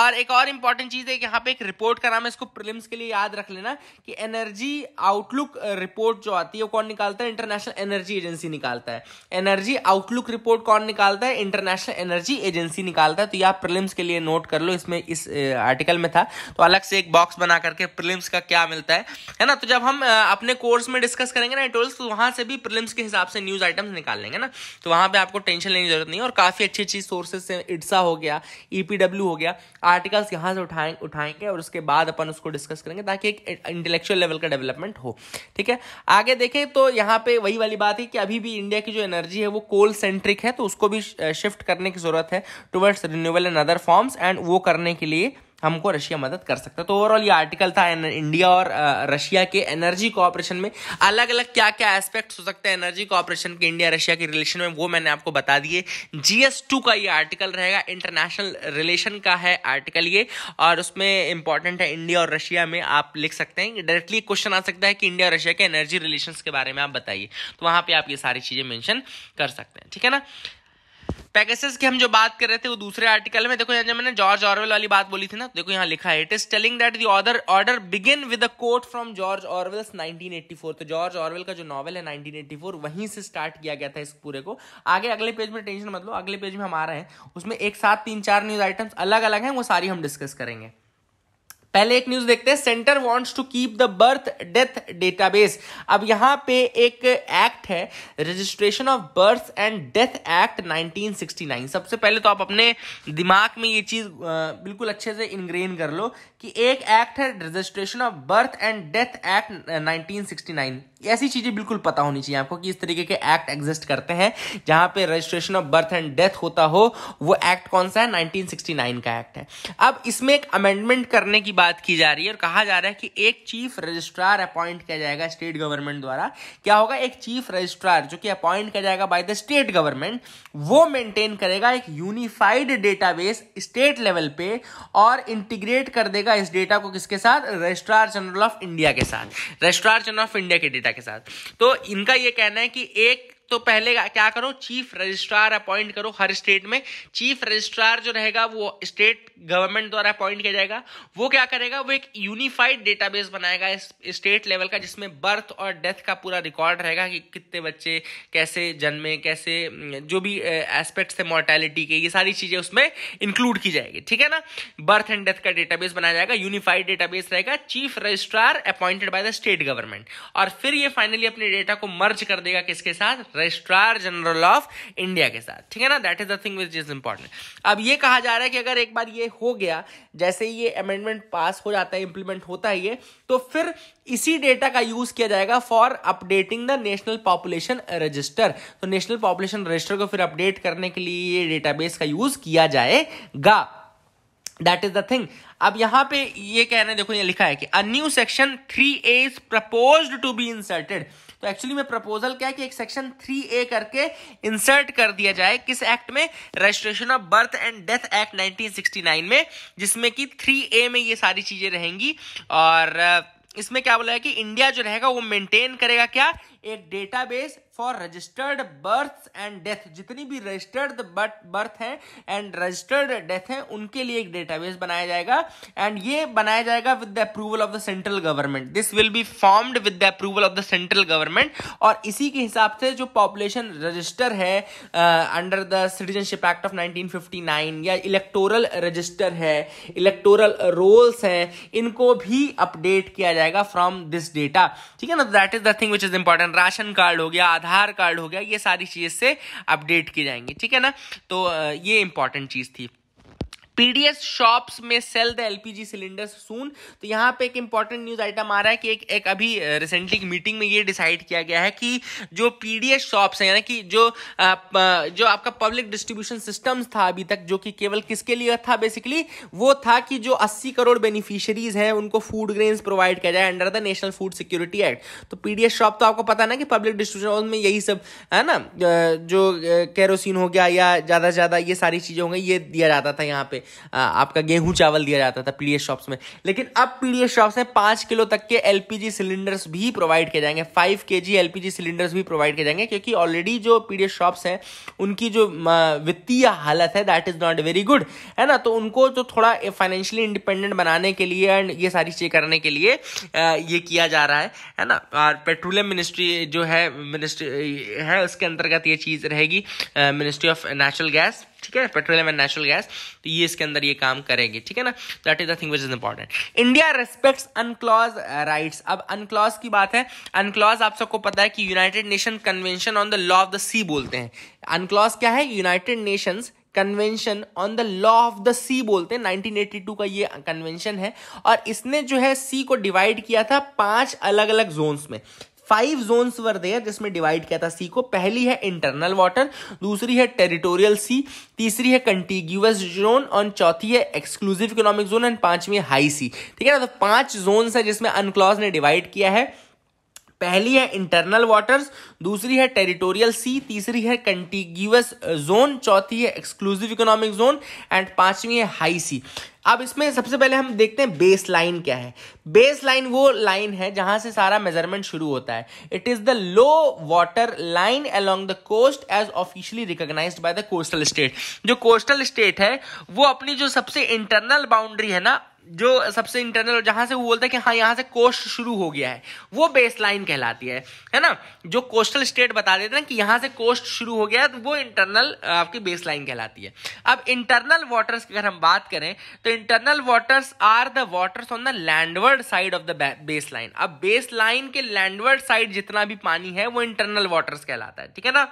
और एक और इंपॉर्टेंट चीज़ है कि यहाँ पे एक रिपोर्ट का नाम है इसको प्रिलिम्स के लिए याद रख लेना कि एनर्जी आउटलुक रिपोर्ट जो आती है वो कौन निकालता है इंटरनेशनल एनर्जी एजेंसी निकालता है एनर्जी आउटलुक रिपोर्ट कौन निकालता है इंटरनेशनल एनर्जी एजेंसी निकालता है तो यह प्रिलिम्स के लिए नोट कर लो इसमें इस आर्टिकल में था तो अलग से एक बॉक्स बना करके प्रिलिम्स का क्या मिलता है है ना तो जब हम अपने कोर्स में डिस्कस करेंगे ना टोल्स तो वहाँ से भी प्रिलिम्स के हिसाब से न्यूज़ आइटम्स निकाल लेंगे ना तो वहाँ पर आपको टेंशन लेने की जरूरत नहीं और काफ़ी अच्छी अच्छी सोर्सेस से इट्स इप्सा हो गया ईपीडब्ल्यू e हो गया आर्टिकल्स यहाँ से उठाए उठाएंगे और उसके बाद अपन उसको डिस्कस करेंगे ताकि एक इंटेलेक्चुअल लेवल का डेवलपमेंट हो ठीक है आगे देखें तो यहाँ पे वही वाली बात है कि अभी भी इंडिया की जो एनर्जी है वो कोल सेंट्रिक है तो उसको भी शिफ्ट करने की जरूरत है towards renewable and other forms and वो करने के लिए हमको रशिया मदद कर सकता है तो ओवरऑल ये आर्टिकल था इंडिया और रशिया के एनर्जी कॉपरेशन में अलग अलग क्या क्या एस्पेक्ट हो सकते हैं एनर्जी कॉपरेशन के इंडिया रशिया के रिलेशन में वो मैंने आपको बता दिए जीएस टू का ये आर्टिकल रहेगा इंटरनेशनल रिलेशन का है आर्टिकल ये और उसमें इंपॉर्टेंट है इंडिया और रशिया में आप लिख सकते हैं डायरेक्टली क्वेश्चन आ सकता है कि इंडिया और रशिया के एनर्जी रिलेशन के बारे में आप बताइए तो वहां पर आप ये सारी चीज़ें मैंशन कर सकते हैं ठीक है ना पैकेसेस की हम जो बात कर रहे थे वो दूसरे आर्टिकल में देखो यहाँ जब मैंने जॉर्ज ऑरवेल वाली बात बोली थी ना देखो यहाँ लिखा है it is telling that the order order begin with a quote from George Orwell 1984 तो जॉर्ज ऑरवेल का जो नॉवल है 1984 वहीं से स्टार्ट किया गया था इस पूरे को आगे अगले पेज में टेंशन मतलब अगले पेज में हम आ रहे हैं उसमें एक साथ तीन चार न्यूज आइटम्स अलग अलग हैं वो सारी हम डिस्कस करेंगे पहले एक न्यूज देखते हैं Centre wants to keep the birth death database अब यहां पे एक एक्ट है registration of birth and death act 1969 सबसे पहले तो आप अपने दिमाग में ये चीज बिल्कुल अच्छे से इनग्रेन कर लो कि एक एक्ट है registration of birth and death act nineteen ऐसी चीज़ें बिल्कुल पता होनी चाहिए आपको कि इस तरीके के एक्ट एग्जिस्ट करते हैं जहां पे registration of birth and death होता हो वो एक्ट कौन सा है 1969 का एक्ट है अब इसमें एक अमेंडमेंट करने की बात की जा रही है और कहा जा रहा है कि एक चीफ रजिस्ट्रार अपॉइंट किया जाएगा स्टेट गवर्नमेंट द्वारा क्या होगा एक चीफ रजिस्ट्रार जो कि अपॉइंट किया जाएगा बाय द स्टेट गवर्नमेंट वो मेंटेन करेगा एक यूनिफाइड डेटाबेस स्टेट लेवल पे और इंटीग्रेट कर देगा इस डेटा को किसके साथ रजिस्ट्रार जनरल ऑफ इंडिया के साथ रजिस्ट्रार जनरल ऑफ इंडिया के डेटा डेटा के साथ तो इनका ये कहना है कि एक तो पहले क्या करो चीफ रजिस्ट्रार अपॉइंट करो हर स्टेट में चीफ रजिस्ट्रार जो रहेगा वो स्टेट गवर्नमेंट द्वारा अपॉइंट किया जाएगा वो क्या करेगा वो एक यूनिफाइड डेटाबेस बनाएगा स्टेट लेवल का जिसमें बर्थ और डेथ का पूरा रिकॉर्ड रहेगा कि कितने बच्चे कैसे जन्मे कैसे हम्म, जो भी एस्पेक्ट्स थे मोर्टेलिटी के ये सारी चीजें उसमें इंक्लूड की जाएगी ठीक है ना बर्थ एंड डेथ का डेटाबेस बनाया जाएगा यूनिफाइड डेटाबेस रहेगा chief registrar appointed by the state government और फिर ये फाइनली अपने डेटा को मर्ज कर देगा किसके साथ रजिस्ट्रार जनरल ऑफ इंडिया के साथ ठीक है ना that is the thing which is important अब ये कहा जा रहा है कि अगर एक बार ये हो गया जैसे ही ये अमेंडमेंट पास हो जाता है इंप्लीमेंट होता है ये तो फिर इसी डेटा का यूज किया जाएगा for updating the national population register तो नेशनल पॉपुलेशन रजिस्टर को फिर अपडेट करने के लिए ये डेटाबेस का यूज किया जाएगा दैट इज द थिंग अब यहां पे ये रहे हैं देखो ये लिखा है कि a new section three A is propose to be inserted तो एक्चुअली में प्रपोजल क्या है कि एक सेक्शन थ्री ए करके इंसर्ट कर दिया जाए किस एक्ट में registration of birth and death act 1969 में जिसमें कि थ्री ए में ये सारी चीजें रहेंगी और इसमें क्या बोला है कि इंडिया जो रहेगा वो मेंटेन करेगा क्या एक database for registered birth and death जितनी भी रजिस्टर्ड बर्थ हैं एंड रजिस्टर्ड डेथ हैं उनके लिए एक डेटाबेस बनाया जाएगा एंड ये बनाया जाएगा with the approval of the central government this will be formed with the approval of the central government और इसी के हिसाब से जो पॉपुलेशन रजिस्टर है under the citizenship act of nineteen या इलेक्टोरल रजिस्टर है इलेक्टोरल रोल्स हैं इनको भी अपडेट किया जाएगा फ्रॉम दिस डेटा ठीक है ना that is the thing which is important ration card हो गया आधार कार्ड हो गया ये सारी चीज़ से अपडेट की जाएंगी ठीक है ना तो ये इंपॉर्टेंट चीज़ थी पीडीएस शॉप्स में sell the LPG cylinders soon तो यहाँ पे एक इंपॉर्टेंट न्यूज आइटम आ रहा है कि एक, एक अभी रिसेंटली uh, मीटिंग में ये डिसाइड किया गया है कि जो पीडीएस शॉप्स हैं यानी कि जो uh, जो आपका पब्लिक डिस्ट्रीब्यूशन सिस्टम था अभी तक जो कि केवल किसके लिए था बेसिकली वो था कि जो अस्सी करोड़ बेनिफिशरीज हैं उनको फूड ग्रेन्स प्रोवाइड किया जाए under the national food security act तो पीडीएस शॉप तो आपको पता ना कि पब्लिक डिस्ट्रीब्यूशन में यही सब है ना uh, जो कैरोसिन हो गया या ज़्यादा से ज़्यादा ये सारी चीज़ें होंगी ये दिया जाता था यहाँ पे आपका गेहूं चावल दिया जाता था पीडीएस शॉप्स में लेकिन अब पीडीएस शॉप्स में पांच किलो तक के एलपीजी सिलेंडर्स भी प्रोवाइड किए जाएंगे five K G LPG cylinders भी प्रोवाइड किए जाएंगे क्योंकि ऑलरेडी जो पीडीएस शॉप्स हैं उनकी जो वित्तीय हालत है that is not very good है ना तो उनको जो थोड़ा फाइनेंशियली इंडिपेंडेंट बनाने के लिए एंड ये सारी चीज करने के लिए ये किया जा रहा है है ना और पेट्रोलियम मिनिस्ट्री जो है मिनिस्ट्री है उसके अंतर्गत ये चीज़ रहेगी मिनिस्ट्री ऑफ नेचुरल गैस ठीक है पेट्रोलियम एंड नेचुरल गैस तो ये इसके अंदर ये काम करेंगे ठीक है ना that is the thing which is important India respects UNCLOS rights अब अनक्लॉज की बात है अनक्लॉज आप सबको पता है कि United Nation Convention on the Law of the Sea बोलते हैं अनक्लॉज क्या है United Nations Convention on the Law of the Sea बोलते हैं 1982 का ये कन्वेंशन है और इसने जो है सी को डिवाइड किया था पांच अलग अलग जोन्स में फाइव जोन्स वर देयर जिसमें डिवाइड किया था सी को पहली है इंटरनल वाटर दूसरी है टेरिटोरियल सी तीसरी है कंटिग्यूस जोन और चौथी है एक्सक्लूसिव इकोनॉमिक जोन एंड पांचवी हाई सी ठीक है ना तो पांच जोन्स है जिसमें अनक्लॉज ने डिवाइड किया है पहली है इंटरनल वाटर्स दूसरी है टेरिटोरियल सी तीसरी है कंटिग्यूस जोन चौथी है एक्सक्लूसिव इकोनॉमिक जोन एंड पांचवी है हाई सी अब इसमें सबसे पहले हम देखते हैं बेस लाइन क्या है बेस लाइन वो लाइन है जहां से सारा मेजरमेंट शुरू होता है it is the low water line along the coast as officially recognise by the coastal state जो कोस्टल स्टेट है वो अपनी जो सबसे इंटरनल बाउंड्री है ना जो सबसे इंटरनल जहां से वो बोलते है कि हाँ यहाँ से कोस्ट शुरू हो गया है वो बेस लाइन कहलाती है है ना जो कोस्टल स्टेट बता देते हैं कि यहाँ से कोस्ट शुरू हो गया है तो वो इंटरनल आपकी बेस लाइन कहलाती है अब इंटरनल वाटर्स की अगर हम बात करें तो internal waters are the waters on the landward side of the base line अब बेस लाइन के लैंडवर्ड साइड जितना भी पानी है वो इंटरनल वाटर्स कहलाता है ठीक है ना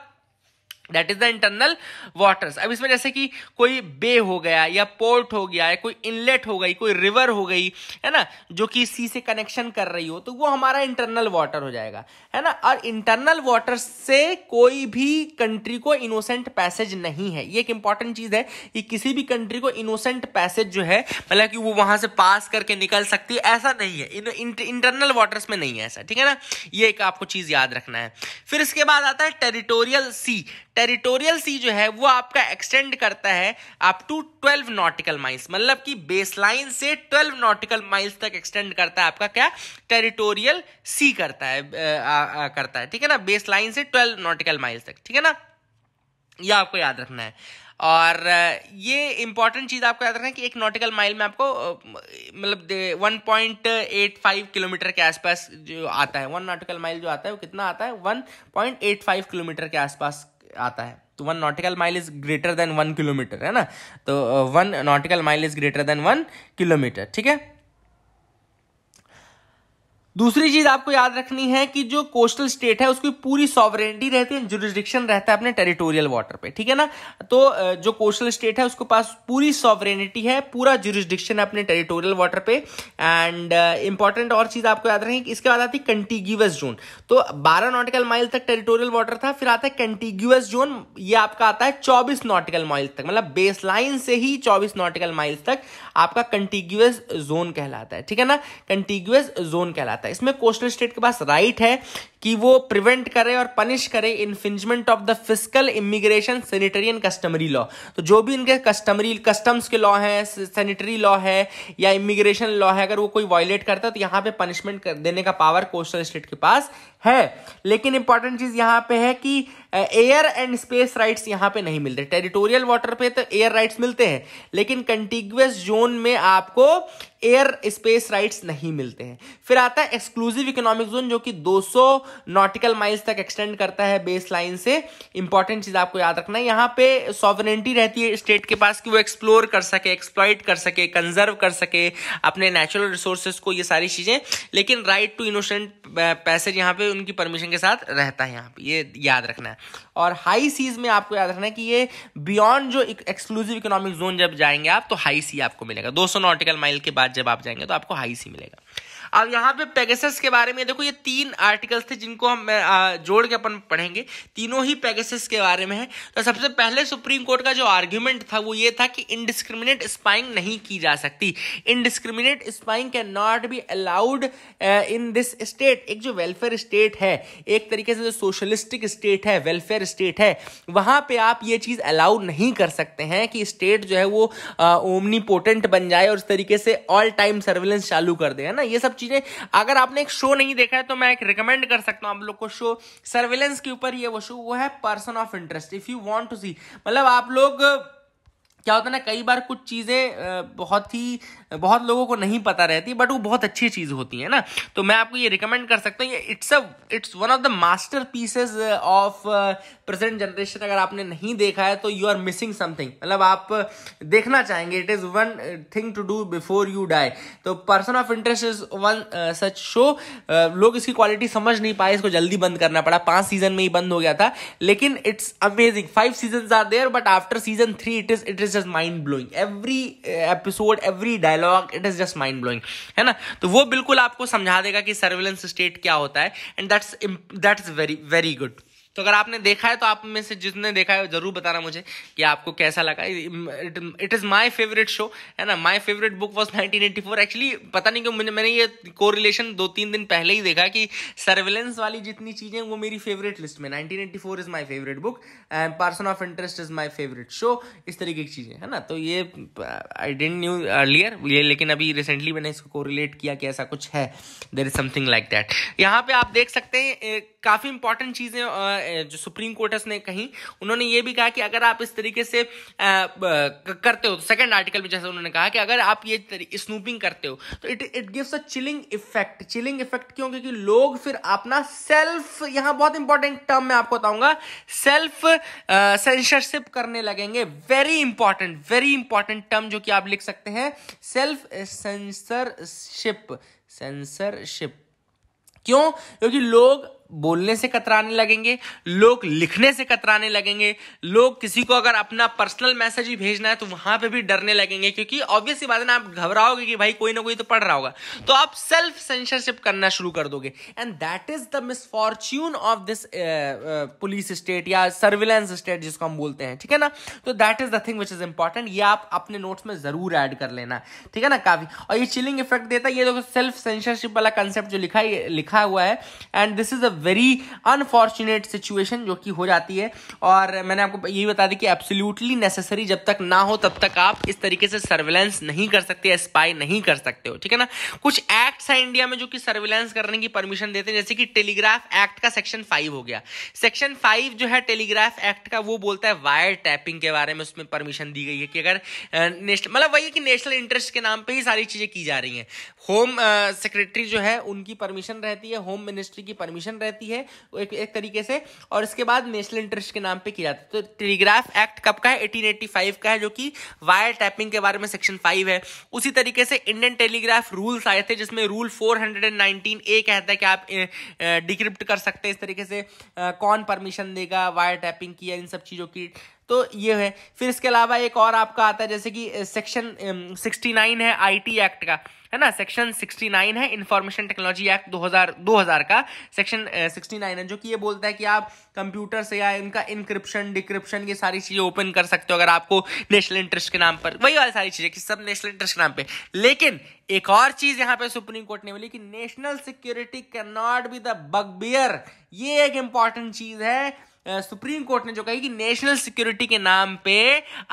that is the internal waters अब इसमें जैसे कि कोई बे हो गया या पोर्ट हो गया या कोई इनलेट हो गई कोई रिवर हो गई है ना जो कि सी से कनेक्शन कर रही हो तो वो हमारा इंटरनल वाटर हो जाएगा है ना और इंटरनल वाटर से कोई भी कंट्री को इनोसेंट पैसेज नहीं है ये एक इंपॉर्टेंट चीज़ है कि किसी भी कंट्री को इनोसेंट पैसेज जो है मतलब कि वो वहां से पास करके निकल सकती है ऐसा नहीं है इंटरनल वाटर्स में नहीं है ऐसा ठीक है ना ये एक आपको चीज़ याद रखना है फिर इसके बाद आता है टेरिटोरियल सी टेरिटोरियल सी जो है वो आपका एक्सटेंड करता है अप टू 12 नॉटिकल माइल्स मतलब कि बेसलाइन से 12 नॉटिकल माइल्स तक एक्सटेंड करता है आपका क्या टेरिटोरियल सी करता है आ, आ, आ, करता है ठीक है ना बेसलाइन से 12 नॉटिकल माइल्स तक ठीक है ना ये या आपको याद रखना है और ये इंपॉर्टेंट चीज़ आपको याद रखना है कि एक नॉटिकल माइल में आपको मतलब 1.85 किलोमीटर के आसपास जो आता है वन नॉटिकल माइल जो आता है वो कितना आता है 1.85 किलोमीटर के आसपास आता है तो one nautical mile is greater than one kilometre है ना तो one nautical mile is greater than one kilometre ठीक है दूसरी चीज आपको याद रखनी है कि जो कोस्टल स्टेट है उसकी पूरी सॉवरेनिटी रहती है जुरिस्डिक्शन रहता है अपने टेरिटोरियल वाटर पे ठीक है ना तो जो कोस्टल स्टेट है उसके पास पूरी सॉवरेनिटी है पूरा जुरिस्डिक्शन है अपने टेरिटोरियल वाटर पे एंड इंपॉर्टेंट और चीज आपको याद रखें इसके बाद आती है कंटिग्यूस जोन तो बारह नॉटिकल माइल तक टेरिटोरियल वाटर था फिर आता है कंटिग्यूस जोन ये आपका आता है चौबीस नॉटिकल माइल तक मतलब बेस से ही चौबीस नॉटिकल माइल्स तक आपका कंटिग्यूस जोन कहलाता है ठीक है ना कंटिग्यूस जोन कहलाता है जाता है इसमें कोस्टल स्टेट के पास राइट है कि वो प्रिवेंट करे और पनिश करे infringement of the physical immigration sanitary and customary law तो जो भी इनके कस्टमरी कस्टम्स के लॉ हैं सैनिटरी लॉ है या इमिग्रेशन लॉ है अगर वो कोई वायलेट करता है तो यहाँ पे पनिशमेंट देने का पावर कोस्टल स्टेट के पास है लेकिन इंपॉर्टेंट चीज यहाँ पे है कि एयर एंड स्पेस राइट्स यहाँ पे नहीं मिलते टेरिटोरियल वाटर पे तो एयर राइट्स मिलते हैं लेकिन कंटिग्यूस जोन में आपको एयर स्पेस राइट्स नहीं मिलते हैं फिर आता है एक्सक्लूसिव इकोनॉमिक जोन जो कि 200 नॉटिकल माइल्स तक एक्सटेंड करता है बेस लाइन से इंपॉर्टेंट चीज आपको याद रखना है यहाँ पे सॉवरेंटी रहती है स्टेट के पास कि वो एक्सप्लोर कर सके एक्सप्लॉइट कर सके कंजर्व कर सके अपने नेचुरल रिसोर्सेज को ये सारी चीजें लेकिन राइट टू इनोसेंट पैसेज यहाँ पे उनकी परमिशन के साथ रहता है यहाँ पे ये याद रखना है और हाई सीज में आपको याद रखना है कि ये बियॉन्ड जो एक्सक्लूसिव इकोनॉमिक जोन जब जाएंगे आप तो हाई सी आपको मिलेगा 200 नॉटिकल माइल के बाद जब आप जाएंगे तो आपको हाई सी मिलेगा अब यहाँ पे पेगेसस के बारे में देखो ये तीन आर्टिकल्स थे जिनको हम जोड़ के अपन पढ़ेंगे तीनों ही पेगेसस के बारे में है तो सबसे पहले सुप्रीम कोर्ट का जो आर्ग्यूमेंट था वो ये था कि इंडिस्क्रिमिनेट स्पाइंग नहीं की जा सकती indiscriminate spying can not be allowed in this state एक जो वेलफेयर स्टेट है एक तरीके से जो सोशलिस्टिक स्टेट है वेलफेयर स्टेट है वहां पे आप ये चीज अलाउ नहीं कर सकते हैं कि स्टेट जो है वो ओमनीपोटेंट बन जाए और इस तरीके से ऑल टाइम सर्वेलेंस चालू कर दे है ना ये सब चीजें अगर आपने एक शो नहीं देखा है तो मैं एक रिकमेंड कर सकता हूं आप लोग को शो सर्वेलेंस के ऊपर ये वो शो वो है person of interest if you want to see मतलब आप लोग क्या होता है ना कई बार कुछ चीज़ें बहुत ही बहुत लोगों को नहीं पता रहती बट वो बहुत अच्छी चीज़ होती है ना तो मैं आपको ये रिकमेंड कर सकता हूँ it's a it's one of the masterpieces of present generation अगर आपने नहीं देखा है तो यू आर मिसिंग समथिंग मतलब आप देखना चाहेंगे it is one thing to do before you die तो person of interest is one such show लोग इसकी क्वालिटी समझ नहीं पाए इसको जल्दी बंद करना पड़ा पांच सीजन में ही बंद हो गया था लेकिन it's amazing five season are there but after season three it is it is just mind blowing every episode every dialogue dialogue it is just mind blowing है ना तो वो बिल्कुल आपको समझा देगा कि सर्विलेंस स्टेट क्या होता है and that's that's very very good तो अगर आपने देखा है तो आप में से जिसने देखा है जरूर बताना मुझे कि आपको कैसा लगा it is my favourite show है ना my favourite book was nineteen eighty four actually पता नहीं क्यों मैंने ये कोरिलेशन दो तीन दिन पहले ही देखा कि सर्वेलेंस वाली जितनी चीज़ें वो मेरी फेवरेट लिस्ट में nineteen eighty four is my favourite book and person of interest is my favourite show इस तरीके की चीज़ें है ना तो ये आई डेंट न्यू अर्लियर ये लेकिन अभी रिसेंटली मैंने इसको कोरिलेट किया कि ऐसा कुछ है there is something like that यहाँ पे आप देख सकते हैं काफ़ी इंपॉर्टेंट चीज़ें जो सुप्रीम कोर्ट ने कहीं उन्होंने ये भी कहा कि अगर आप इस तरीके से करते हो तो सेकेंड आर्टिकल में जैसे उन्होंने कहा कि अगर आप ये स्नूपिंग करते हो तो it it gives a chilling effect chilling effect क्यों क्योंकि लोग फिर अपना सेल्फ यहां बहुत इंपॉर्टेंट टर्म में आपको बताऊंगा सेल्फ सेंसरशिप करने लगेंगे very important very important term जो कि आप लिख सकते हैं सेल्फ सेंसरशिप सेंसरशिप क्यों क्योंकि लोग बोलने से कतराने लगेंगे लोग लिखने से कतराने लगेंगे लोग किसी को अगर अपना पर्सनल मैसेज ही भेजना है तो वहां पे भी डरने लगेंगे क्योंकि ऑब्वियसली बात है ना आप घबराओगे कि भाई कोई ना कोई तो पढ़ रहा होगा तो आप सेल्फ सेंसरशिप करना शुरू कर दोगे and that is the misfortune of this police state या सर्विलेंस स्टेट जिसको हम बोलते हैं ठीक है ना तो that is the thing which is important ये आप अपने नोट्स में जरूर ऐड कर लेना ठीक है ना काफी और ये चिलिंग इफेक्ट देता है ये देखो सेल्फ सेंसरशिप वाला कंसेप्ट जो लिखा लिखा हुआ है and this is a very unfortunate situation जो कि हो जाती है और मैंने आपको यही बता दी कि एब्सोल्युटली नेसेसरी जब तक ना हो तब तक आप इस तरीके से सर्विलेंस नहीं कर सकते स्पाई नहीं कर सकते हो ठीक है ना कुछ एक्ट्स हैं इंडिया में जो कि सर्विलेंस करने की परमिशन देते हैं जैसे कि टेलीग्राफ एक्ट का सेक्शन फाइव हो गया सेक्शन फाइव जो है टेलीग्राफ एक्ट का वो बोलता है वायर टैपिंग के बारे में उसमें परमिशन दी गई है कि अगर नेशनल मतलब वही है कि नेशनल इंटरेस्ट के नाम पर ही सारी चीज़ें की जा रही हैं होम सेक्रेटरी जो है उनकी परमिशन रहती है होम मिनिस्ट्री की परमिशन रहती है एक, एक तरीके से और इसके बाद नेशनल इंटरेस्ट के नाम पे किया जाता है तो टेलीग्राफ एक्ट कब का है 1885 का है जो कि वायर टैपिंग के बारे में सेक्शन फाइव है उसी तरीके से इंडियन टेलीग्राफ रूल्स आए थे जिसमें रूल फोर ए कहता है कि आप डिक्रिप्ट कर सकते हैं इस तरीके से कौन परमिशन देगा वायर टैपिंग की या इन सब चीज़ों की तो ये है फिर इसके अलावा एक और आपका आता है जैसे कि सेक्शन सिक्सटी नाइन है आईटी एक्ट का है ना सेक्शन सिक्सटी नाइन है इंफॉर्मेशन टेक्नोलॉजी एक्ट 2000 2000 का सेक्शन सिक्सटी नाइन है जो कि ये बोलता है कि आप कंप्यूटर से या इनका इंक्रिप्शन डिक्रिप्शन ये सारी चीज़ें ओपन कर सकते हो अगर आपको नेशनल इंटरेस्ट के नाम पर वही वाली सारी चीज़ें कि सब नेशनल इंटरेस्ट के नाम पर लेकिन एक और चीज़ यहाँ पे सुप्रीम कोर्ट ने बोली कि national security can not be the bugbear ये एक इंपॉर्टेंट चीज़ है सुप्रीम कोर्ट ने जो कही कि नेशनल सिक्योरिटी के नाम पे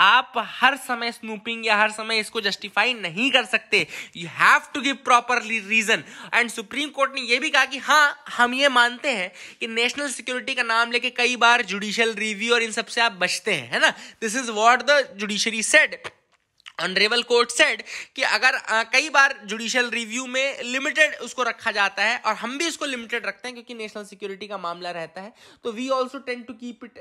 आप हर समय स्नूपिंग या हर समय इसको जस्टिफाई नहीं कर सकते you have to give proper reason and supreme court ने यह भी कहा कि हाँ हम ये मानते हैं कि नेशनल सिक्योरिटी का नाम लेके कई बार जुडिशियल रिव्यू और इन सबसे आप बचते हैं है ना this is what the judiciary set honourable court said कि अगर आ, कई बार जुडिशियल रिव्यू में लिमिटेड उसको रखा जाता है और हम भी इसको लिमिटेड रखते हैं क्योंकि नेशनल सिक्योरिटी का मामला रहता है तो we also tend to keep it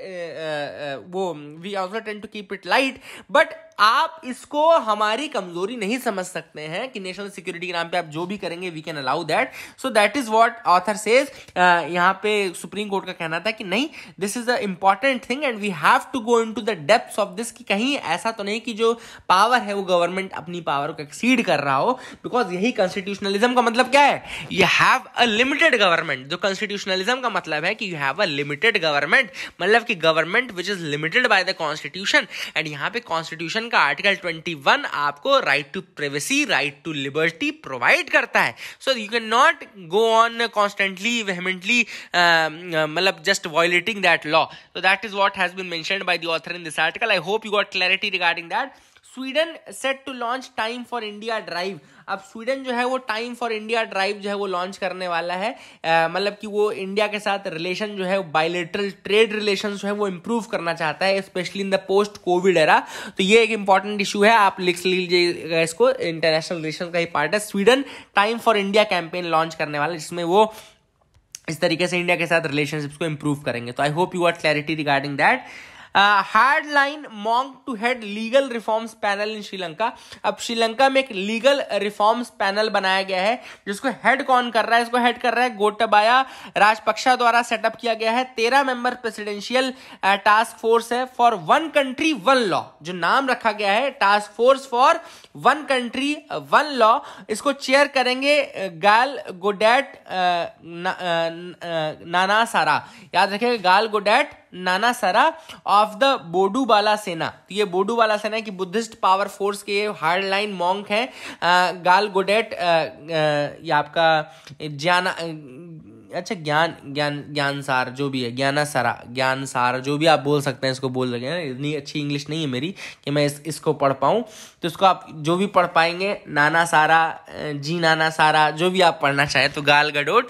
वो we also tend to keep it light but आप इसको हमारी कमजोरी नहीं समझ सकते हैं कि नेशनल सिक्योरिटी के नाम पे आप जो भी करेंगे we can allow that so that is what author says यहाँ पे सुप्रीम कोर्ट का कहना था कि नहीं this is a important thing and we have to go into the depth of this कि कहीं ऐसा तो नहीं कि जो पावर है वो गवर्नमेंट अपनी पावर को एक्सीड कर रहा हो बिकॉज यही कॉन्स्टिट्यूशनलिज्म का मतलब क्या है you have a limited government जो कॉन्स्टिट्यूशनलिज्म का मतलब है कि you have a limited government मतलब कि government which is limited by the constitution and यहाँ पे कॉन्स्टिट्यूशन का आर्टिकल 21 आपको right to privacy right to liberty provide करता है so you can not go on constantly vehemently मतलब just violating that law so that is what has been mention by the author in this article I hope you got clarity regarding that Sweden set to launch time for India drive अब स्वीडन जो है वो टाइम फॉर इंडिया ड्राइव जो है वो लॉन्च करने वाला है मतलब कि वो इंडिया के साथ रिलेशन जो है बायोलेटरल ट्रेड रिलेशन जो है वो इम्प्रूव करना चाहता है specially in the post covid era तो ये एक इंपॉर्टेंट इशू है आप लिख लीजिएगा इसको इंटरनेशनल रिलेशन का ही पार्ट है Sweden time for India campaign launch करने वाला है जिसमें वो इस तरीके से इंडिया के साथ रिलेशनशिप्स को इंप्रूव करेंगे तो I hope you are clarity regarding that hard line monk to head legal reforms panel in Sri Lanka अब श्रीलंका में एक लीगल रिफॉर्म्स पैनल बनाया गया है जिसको हेड कौन कर रहा है इसको हेड कर रहा है गोटबाया राजपक्षा द्वारा सेटअप किया गया है तेरह मेंबर प्रेसिडेंशियल टास्क फोर्स है for one country one law जो नाम रखा गया है task force for one country one law इसको चेयर करेंगे गाल गोडेट ना, नाना सारा याद रखेगा गाल गोडेट नाना सरा ऑफ द बोडूबाला सेना तो ये बोडूबाला सेना की बुद्धिस्ट पावर फोर्स के हार्ड लाइन मॉन्क है गाल गोडेट या आपका ज्ञाना अच्छा ज्ञान ज्ञान ज्ञान सार जो भी है ज्ञान सार जो भी आप बोल सकते हैं इसको बोल रहे हैं इतनी अच्छी इंग्लिश नहीं है मेरी कि मैं इस इसको पढ़ पाऊँ तो इसको आप जो भी पढ़ पाएंगे नाना सारा जी नाना सारा जो भी आप पढ़ना चाहें तो गाल गडोट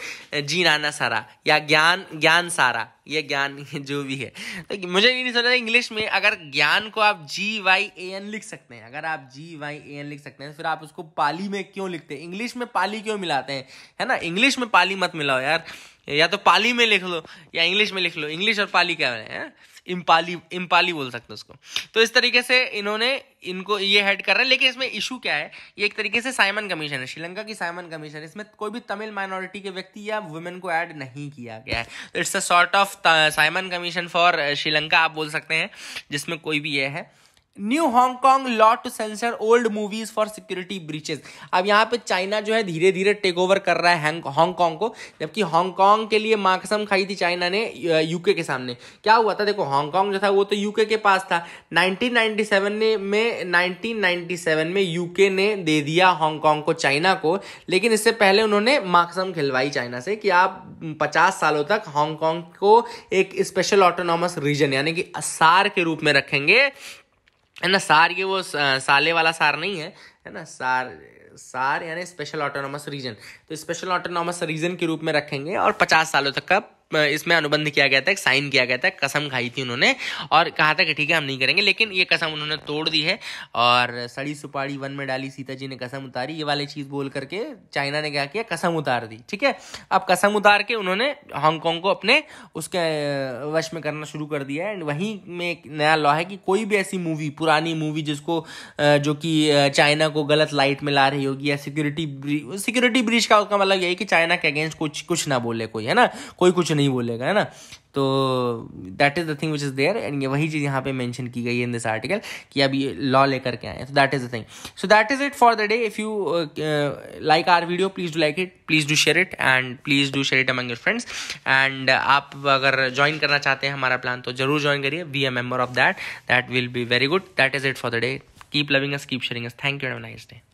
जी नाना सारा या ज्ञान ज्ञान सारा ये ज्ञान जो भी है तो मुझे ये नहीं सोचा इंग्लिश में अगर ज्ञान को आप जी वाई ए एन लिख सकते हैं अगर आप जी वाई ए एन लिख सकते हैं तो फिर आप उसको पाली में क्यों लिखते हैं इंग्लिश में पाली क्यों मिलाते हैं है ना इंग्लिश में पाली मत मिलाओ यार या तो पाली में लिख लो या इंग्लिश में लिख लो इंग्लिश और पाली क्या है इम्पाली इम्पाली बोल सकते उसको तो इस तरीके से इन्होंने इनको ये हेड कर रहे हैं लेकिन इसमें इशू क्या है ये एक तरीके से साइमन कमीशन है श्रीलंका की साइमन कमीशन है इसमें कोई भी तमिल माइनॉरिटी के व्यक्ति या वुमेन को ऐड नहीं किया गया है it's a sort of Simon commission for Sri Lanka आप बोल सकते हैं जिसमें कोई भी ये है new Hong Kong law to censor old movies for security breaches अब यहाँ पे चाइना जो है धीरे धीरे टेक ओवर कर रहा है हांगकांग को जबकि हांगकांग के लिए माकसम खाई थी चाइना ने यूके के सामने क्या हुआ था देखो हांगकांग जो था वो तो यूके के पास था 1997 ने में 1997 में यूके ने दे दिया हांगकांग को चाइना को लेकिन इससे पहले उन्होंने माकसम खिलवाई चाइना से कि आप पचास सालों तक हांगकांग को एक स्पेशल ऑटोनॉमस रीजन यानी कि असार के रूप में रखेंगे है ना सार ये वो साले वाला सार नहीं है है ना सार सार यानी स्पेशल ऑटोनॉमस रीजन तो स्पेशल ऑटोनॉमस रीजन के रूप में रखेंगे और पचास सालों तक का इसमें अनुबंध किया गया था साइन किया गया था कसम खाई थी उन्होंने और कहा था कि ठीक है हम नहीं करेंगे लेकिन ये कसम उन्होंने तोड़ दी है और सड़ी सुपाड़ी वन में डाली सीता जी ने कसम उतारी ये वाली चीज़ बोल करके चाइना ने क्या किया कसम उतार दी ठीक है अब कसम उतार के उन्होंने हांगकॉन्ग को अपने उसके वश में करना शुरू कर दिया है एंड वहीं में एक नया लॉ है कि कोई भी ऐसी मूवी पुरानी मूवी जिसको जो कि चाइना को गलत लाइट में ला रही होगी या सिक्योरिटी सिक्योरिटी ब्रिज का मतलब यही कि चाइना के अगेंस्ट कुछ कुछ ना बोले कोई है ना कोई कुछ नहीं नहीं बोलेगा है ना तो that is the thing which is there and ये वही चीज़ यहाँ पे मेंशन की गई है इन दिस आर्टिकल कि अब ये लॉ लेकर के आए तो that is the thing so that is it for the day if you like our video please do like it please do share it and please do share it among your friends and आप अगर ज्वाइन करना चाहते हैं हमारा प्लान तो जरूर ज्वाइन करिए we a member of that that will be very good that is it for the day keep loving us keep sharing us thank you and nice day